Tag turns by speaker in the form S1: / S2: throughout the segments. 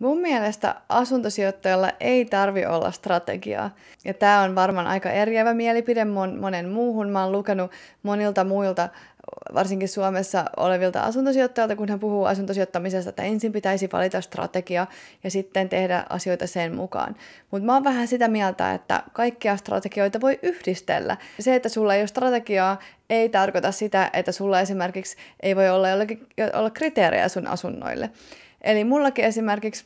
S1: Mun mielestä asuntosijoittajalla ei tarvi olla strategiaa. Ja tämä on varmaan aika eriävä mielipide monen muuhun. Mä oon lukenut monilta muilta, varsinkin Suomessa olevilta asuntosijoittajilta, kun hän puhuu asuntosijoittamisesta, että ensin pitäisi valita strategia ja sitten tehdä asioita sen mukaan. Mutta mä oon vähän sitä mieltä, että kaikkia strategioita voi yhdistellä. Se, että sulla ei ole strategiaa, ei tarkoita sitä, että sulla esimerkiksi ei voi olla, jollekin, olla kriteerejä sun asunnoille. Eli mullakin esimerkiksi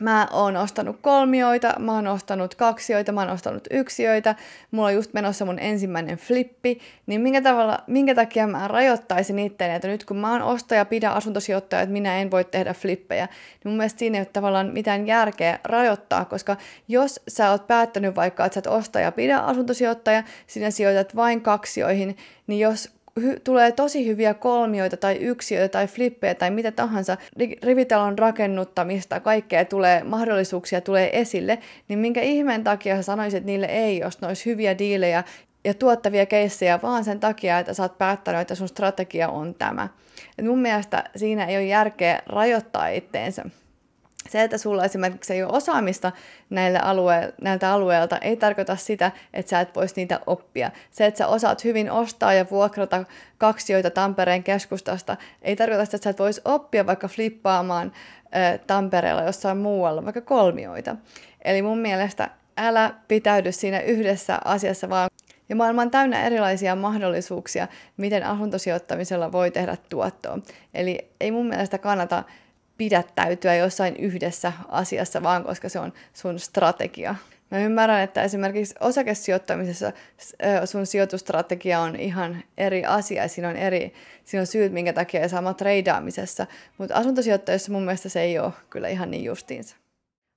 S1: Mä oon ostanut kolmioita, mä oon ostanut kaksioita, mä oon ostanut yksiöitä, mulla on just menossa mun ensimmäinen flippi, niin minkä, tavalla, minkä takia mä rajoittaisin itteen että nyt kun mä oon ostaja, pidä asuntosijoittaja, että minä en voi tehdä flippejä, niin mun mielestä siinä ei ole tavallaan mitään järkeä rajoittaa, koska jos sä oot päättänyt vaikka, että sä et ostaja, pidä asuntosijoittaja, sinä sijoitat vain kaksioihin, niin jos hy- tulee tosi hyviä kolmioita tai yksiöitä tai flippejä tai mitä tahansa, rivitalon rakennuttamista, kaikkea tulee, mahdollisuuksia tulee esille, niin minkä ihmeen takia sä sanoisit niille ei, jos ne olisi hyviä diilejä ja tuottavia keissejä vaan sen takia, että sä oot päättänyt, että sun strategia on tämä. Et mun mielestä siinä ei ole järkeä rajoittaa itteensä se, että sulla esimerkiksi ei ole osaamista näille alue- näiltä alueilta, ei tarkoita sitä, että sä et voisi niitä oppia. Se, että sä osaat hyvin ostaa ja vuokrata kaksioita Tampereen keskustasta, ei tarkoita sitä, että sä et voisi oppia vaikka flippaamaan ö, Tampereella jossain muualla, vaikka kolmioita. Eli mun mielestä älä pitäydy siinä yhdessä asiassa, vaan ja maailma on täynnä erilaisia mahdollisuuksia, miten asuntosijoittamisella voi tehdä tuottoa. Eli ei mun mielestä kannata pidättäytyä jossain yhdessä asiassa, vaan koska se on sun strategia. Mä ymmärrän, että esimerkiksi osakesijoittamisessa sun sijoitustrategia on ihan eri asia ja siinä on, eri, siinä on syyt, minkä takia ei sama treidaamisessa, mutta asuntosijoittajissa mun mielestä se ei ole kyllä ihan niin justiinsa.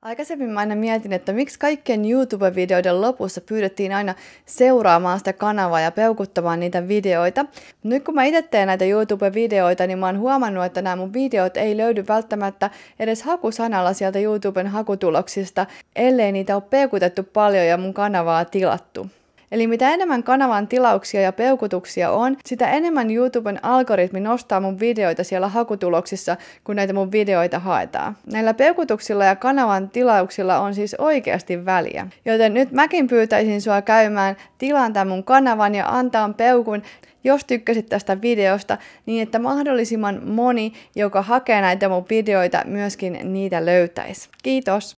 S1: Aikaisemmin mä aina mietin, että miksi kaikkien YouTube-videoiden lopussa pyydettiin aina seuraamaan sitä kanavaa ja peukuttamaan niitä videoita. Nyt kun mä itse teen näitä YouTube-videoita, niin mä oon huomannut, että nämä mun videot ei löydy välttämättä edes hakusanalla sieltä YouTuben hakutuloksista, ellei niitä ole peukutettu paljon ja mun kanavaa tilattu. Eli mitä enemmän kanavan tilauksia ja peukutuksia on, sitä enemmän YouTuben algoritmi nostaa mun videoita siellä hakutuloksissa, kun näitä mun videoita haetaan. Näillä peukutuksilla ja kanavan tilauksilla on siis oikeasti väliä. Joten nyt mäkin pyytäisin sua käymään tilaan tämän mun kanavan ja antaa peukun jos tykkäsit tästä videosta, niin että mahdollisimman moni, joka hakee näitä mun videoita, myöskin niitä löytäisi. Kiitos!